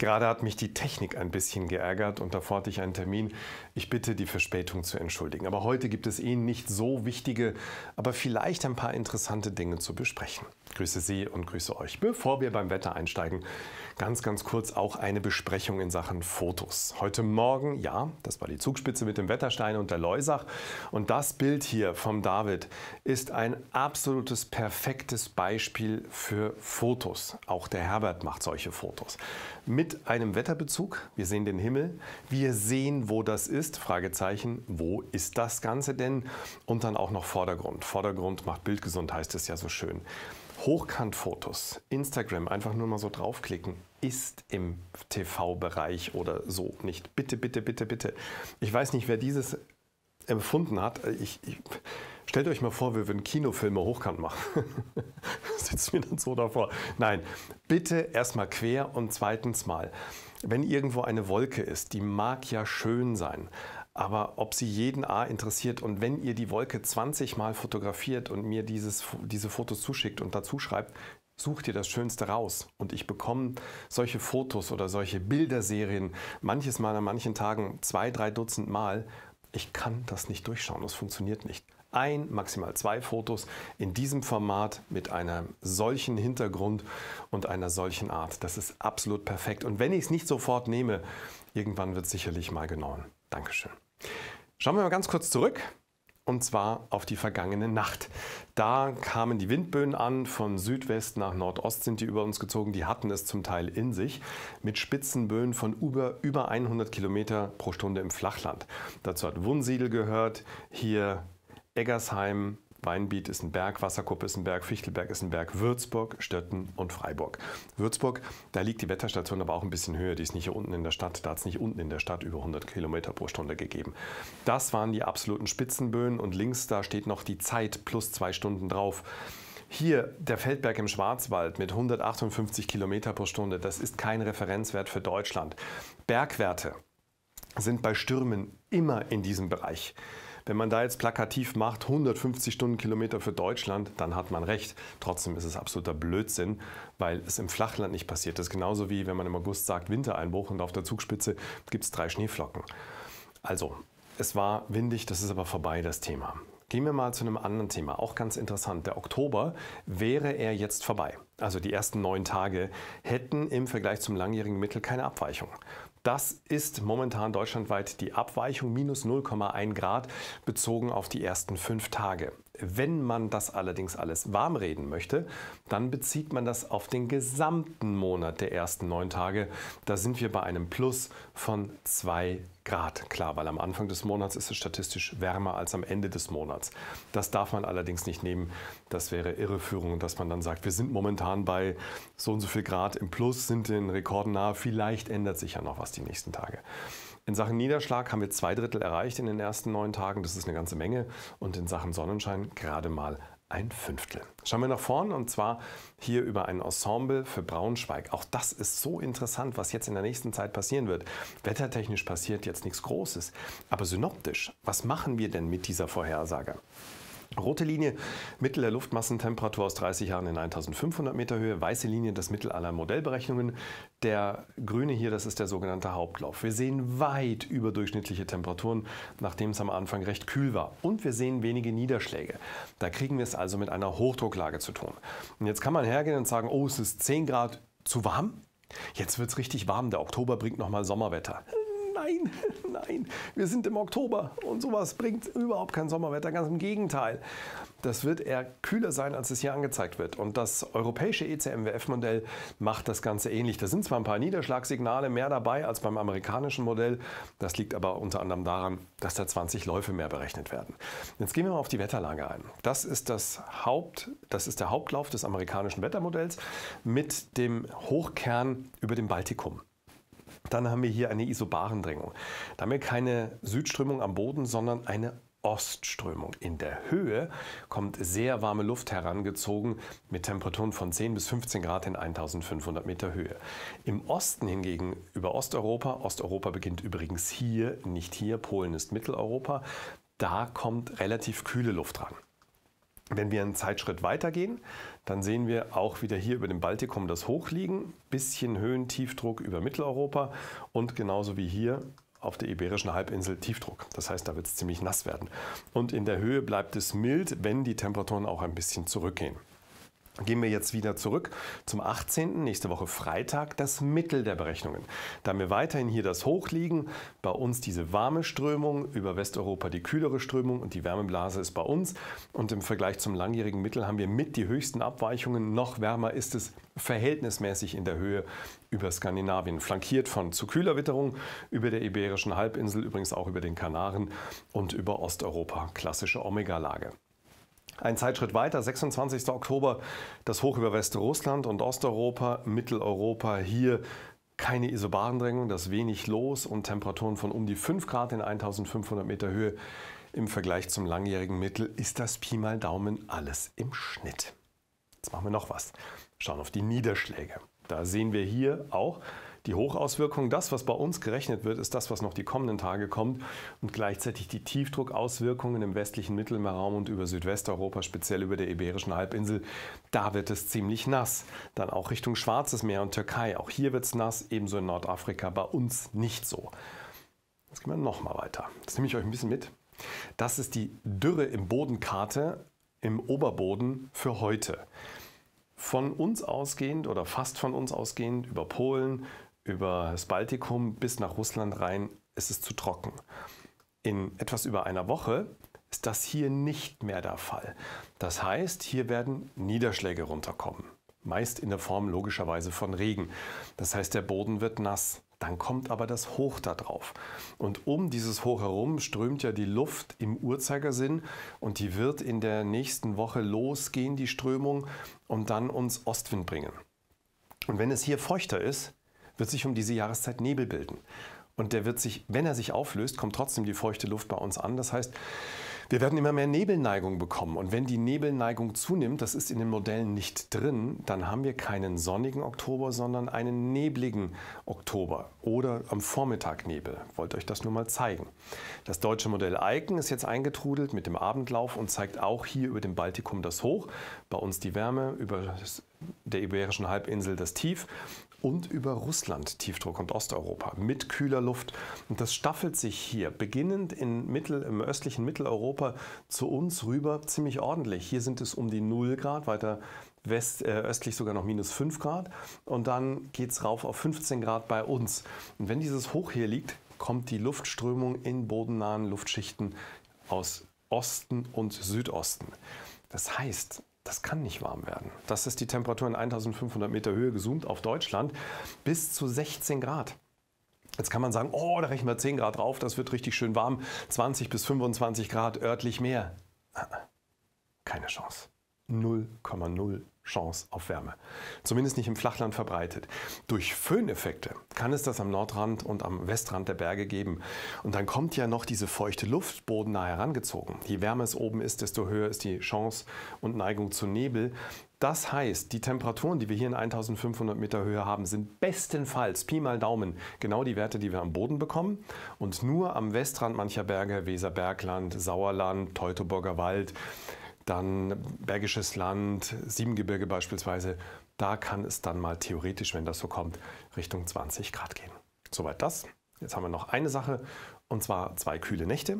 Gerade hat mich die Technik ein bisschen geärgert und davor hatte ich einen Termin. Ich bitte, die Verspätung zu entschuldigen. Aber heute gibt es Ihnen eh nicht so wichtige, aber vielleicht ein paar interessante Dinge zu besprechen. Grüße Sie und grüße euch. Bevor wir beim Wetter einsteigen, ganz, ganz kurz auch eine Besprechung in Sachen Fotos. Heute Morgen, ja, das war die Zugspitze mit dem Wetterstein und der Leusach. Und das Bild hier vom David ist ein absolutes perfektes Beispiel für Fotos. Auch der Herbert macht solche Fotos. Mit einem Wetterbezug. Wir sehen den Himmel, wir sehen, wo das ist, Fragezeichen, wo ist das Ganze denn? Und dann auch noch Vordergrund. Vordergrund macht Bildgesund, heißt es ja so schön. Hochkantfotos, Instagram, einfach nur mal so draufklicken, ist im TV-Bereich oder so nicht. Bitte, bitte, bitte, bitte. Ich weiß nicht, wer dieses empfunden hat. Ich, ich, stellt euch mal vor, wir würden Kinofilme hochkant machen. sitze mir dann so davor. Nein, bitte erstmal quer und zweitens mal, wenn irgendwo eine Wolke ist, die mag ja schön sein, aber ob sie jeden A interessiert und wenn ihr die Wolke 20 Mal fotografiert und mir dieses, diese Fotos zuschickt und dazu schreibt, sucht ihr das Schönste raus. Und ich bekomme solche Fotos oder solche Bilderserien manches Mal an manchen Tagen zwei, drei Dutzend Mal. Ich kann das nicht durchschauen, das funktioniert nicht ein, maximal zwei Fotos in diesem Format mit einem solchen Hintergrund und einer solchen Art. Das ist absolut perfekt. Und wenn ich es nicht sofort nehme, irgendwann wird es sicherlich mal genommen. Dankeschön. Schauen wir mal ganz kurz zurück und zwar auf die vergangene Nacht. Da kamen die Windböen an, von Südwest nach Nordost sind die über uns gezogen, die hatten es zum Teil in sich, mit Spitzenböen von über, über 100 Kilometer pro Stunde im Flachland. Dazu hat Wunsiedel gehört, hier Eggersheim, Weinbiet ist ein Berg, Wasserkuppe ist ein Berg, Fichtelberg ist ein Berg, Würzburg, Stötten und Freiburg. Würzburg, da liegt die Wetterstation aber auch ein bisschen höher. Die ist nicht hier unten in der Stadt. Da hat es nicht unten in der Stadt über 100 Kilometer pro Stunde gegeben. Das waren die absoluten Spitzenböen und links da steht noch die Zeit plus zwei Stunden drauf. Hier der Feldberg im Schwarzwald mit 158 Kilometer pro Stunde, das ist kein Referenzwert für Deutschland. Bergwerte sind bei Stürmen immer in diesem Bereich. Wenn man da jetzt plakativ macht, 150 Stundenkilometer für Deutschland, dann hat man recht. Trotzdem ist es absoluter Blödsinn, weil es im Flachland nicht passiert. Das ist genauso wie wenn man im August sagt Wintereinbruch und auf der Zugspitze gibt es drei Schneeflocken. Also, es war windig, das ist aber vorbei, das Thema. Gehen wir mal zu einem anderen Thema, auch ganz interessant. Der Oktober wäre er jetzt vorbei. Also die ersten neun Tage hätten im Vergleich zum langjährigen Mittel keine Abweichung. Das ist momentan deutschlandweit die Abweichung minus 0,1 Grad bezogen auf die ersten fünf Tage. Wenn man das allerdings alles warm reden möchte, dann bezieht man das auf den gesamten Monat der ersten neun Tage. Da sind wir bei einem Plus von 2 Grad. Klar, weil am Anfang des Monats ist es statistisch wärmer als am Ende des Monats. Das darf man allerdings nicht nehmen. Das wäre Irreführung, dass man dann sagt, wir sind momentan bei so und so viel Grad im Plus, sind den Rekorden nahe. Vielleicht ändert sich ja noch was die nächsten Tage. In Sachen Niederschlag haben wir zwei Drittel erreicht in den ersten neun Tagen. Das ist eine ganze Menge. Und in Sachen Sonnenschein gerade mal ein Fünftel. Schauen wir nach vorn und zwar hier über ein Ensemble für Braunschweig. Auch das ist so interessant, was jetzt in der nächsten Zeit passieren wird. Wettertechnisch passiert jetzt nichts Großes, aber synoptisch, was machen wir denn mit dieser Vorhersage? Rote Linie, Mittel der Luftmassentemperatur aus 30 Jahren in 1500 Meter Höhe. Weiße Linie, das Mittel aller Modellberechnungen. Der grüne hier, das ist der sogenannte Hauptlauf. Wir sehen weit überdurchschnittliche Temperaturen, nachdem es am Anfang recht kühl war. Und wir sehen wenige Niederschläge. Da kriegen wir es also mit einer Hochdrucklage zu tun. Und jetzt kann man hergehen und sagen, oh, es ist 10 Grad zu warm. Jetzt wird es richtig warm. Der Oktober bringt nochmal Sommerwetter nein, nein, wir sind im Oktober und sowas bringt überhaupt kein Sommerwetter, ganz im Gegenteil. Das wird eher kühler sein, als es hier angezeigt wird. Und das europäische ECMWF-Modell macht das Ganze ähnlich. Da sind zwar ein paar Niederschlagsignale mehr dabei als beim amerikanischen Modell, das liegt aber unter anderem daran, dass da 20 Läufe mehr berechnet werden. Jetzt gehen wir mal auf die Wetterlage ein. Das ist, das Haupt, das ist der Hauptlauf des amerikanischen Wettermodells mit dem Hochkern über dem Baltikum. Dann haben wir hier eine Isobarendrängung. wir keine Südströmung am Boden, sondern eine Ostströmung. In der Höhe kommt sehr warme Luft herangezogen mit Temperaturen von 10 bis 15 Grad in 1500 Meter Höhe. Im Osten hingegen über Osteuropa, Osteuropa beginnt übrigens hier, nicht hier, Polen ist Mitteleuropa, da kommt relativ kühle Luft ran. Wenn wir einen Zeitschritt weitergehen, dann sehen wir auch wieder hier über dem Baltikum das Hochliegen, bisschen Höhen-Tiefdruck über Mitteleuropa und genauso wie hier auf der Iberischen Halbinsel Tiefdruck. Das heißt, da wird es ziemlich nass werden. Und in der Höhe bleibt es mild, wenn die Temperaturen auch ein bisschen zurückgehen gehen wir jetzt wieder zurück zum 18. nächste Woche Freitag, das Mittel der Berechnungen. Da wir weiterhin hier das Hoch liegen, bei uns diese warme Strömung, über Westeuropa die kühlere Strömung und die Wärmeblase ist bei uns. Und im Vergleich zum langjährigen Mittel haben wir mit die höchsten Abweichungen. Noch wärmer ist es verhältnismäßig in der Höhe über Skandinavien, flankiert von zu kühler Witterung über der Iberischen Halbinsel, übrigens auch über den Kanaren und über Osteuropa. Klassische Omega-Lage. Ein Zeitschritt weiter, 26. Oktober, das Hoch über Westrussland und Osteuropa, Mitteleuropa hier keine Isobarendrängung, das wenig los und Temperaturen von um die 5 Grad in 1500 Meter Höhe. Im Vergleich zum langjährigen Mittel ist das Pi mal Daumen alles im Schnitt. Jetzt machen wir noch was. Schauen auf die Niederschläge. Da sehen wir hier auch die Hochauswirkung, das, was bei uns gerechnet wird, ist das, was noch die kommenden Tage kommt und gleichzeitig die Tiefdruckauswirkungen im westlichen Mittelmeerraum und über Südwesteuropa, speziell über der Iberischen Halbinsel, da wird es ziemlich nass. Dann auch Richtung Schwarzes Meer und Türkei, auch hier wird es nass, ebenso in Nordafrika, bei uns nicht so. Jetzt gehen wir nochmal weiter. Das nehme ich euch ein bisschen mit. Das ist die Dürre im Bodenkarte im Oberboden für heute. Von uns ausgehend oder fast von uns ausgehend über Polen, über das Baltikum bis nach Russland rein ist es zu trocken. In etwas über einer Woche ist das hier nicht mehr der Fall. Das heißt, hier werden Niederschläge runterkommen. Meist in der Form logischerweise von Regen. Das heißt, der Boden wird nass. Dann kommt aber das Hoch da drauf. Und um dieses Hoch herum strömt ja die Luft im Uhrzeigersinn und die wird in der nächsten Woche losgehen, die Strömung, und dann uns Ostwind bringen. Und wenn es hier feuchter ist, wird sich um diese Jahreszeit Nebel bilden. Und der wird sich, wenn er sich auflöst, kommt trotzdem die feuchte Luft bei uns an. Das heißt, wir werden immer mehr Nebelneigung bekommen. Und wenn die Nebelneigung zunimmt, das ist in den Modellen nicht drin, dann haben wir keinen sonnigen Oktober, sondern einen nebligen Oktober oder am Vormittag Nebel. Ich euch das nur mal zeigen. Das deutsche Modell Icon ist jetzt eingetrudelt mit dem Abendlauf und zeigt auch hier über dem Baltikum das Hoch, bei uns die Wärme, über das der Iberischen Halbinsel das Tief und über Russland Tiefdruck und Osteuropa mit kühler Luft. Und das staffelt sich hier, beginnend in Mittel, im östlichen Mitteleuropa zu uns rüber, ziemlich ordentlich. Hier sind es um die 0 Grad, weiter west, äh, östlich sogar noch minus 5 Grad. Und dann geht es rauf auf 15 Grad bei uns. Und wenn dieses Hoch hier liegt, kommt die Luftströmung in bodennahen Luftschichten aus Osten und Südosten. Das heißt, das kann nicht warm werden. Das ist die Temperatur in 1500 Meter Höhe gesummt auf Deutschland bis zu 16 Grad. Jetzt kann man sagen, oh, da rechnen wir 10 Grad drauf, das wird richtig schön warm, 20 bis 25 Grad örtlich mehr. Ah, ah, keine Chance. 0,0 Chance auf Wärme. Zumindest nicht im Flachland verbreitet. Durch Föhneffekte kann es das am Nordrand und am Westrand der Berge geben. Und dann kommt ja noch diese feuchte Luft bodennah herangezogen. Je wärmer es oben ist, desto höher ist die Chance und Neigung zu Nebel. Das heißt, die Temperaturen, die wir hier in 1500 Meter Höhe haben, sind bestenfalls, Pi mal Daumen, genau die Werte, die wir am Boden bekommen. Und nur am Westrand mancher Berge, Weserbergland, Sauerland, Teutoburger Wald, dann Bergisches Land, Siebengebirge beispielsweise. Da kann es dann mal theoretisch, wenn das so kommt, Richtung 20 Grad gehen. Soweit das. Jetzt haben wir noch eine Sache und zwar zwei kühle Nächte.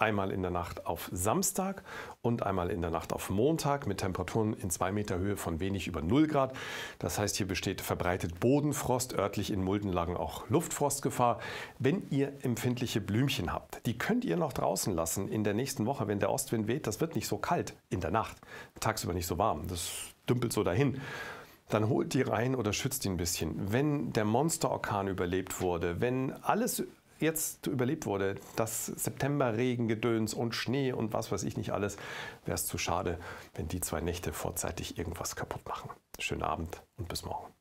Einmal in der Nacht auf Samstag und einmal in der Nacht auf Montag mit Temperaturen in zwei Meter Höhe von wenig über 0 Grad. Das heißt, hier besteht verbreitet Bodenfrost, örtlich in Muldenlagen auch Luftfrostgefahr. Wenn ihr empfindliche Blümchen habt, die könnt ihr noch draußen lassen in der nächsten Woche, wenn der Ostwind weht. Das wird nicht so kalt in der Nacht, tagsüber nicht so warm. Das dümpelt so dahin dann holt die rein oder schützt ihn ein bisschen. Wenn der Monsterorkan überlebt wurde, wenn alles jetzt überlebt wurde, das September-Regen-Gedöns und Schnee und was weiß ich nicht alles, wäre es zu schade, wenn die zwei Nächte vorzeitig irgendwas kaputt machen. Schönen Abend und bis morgen.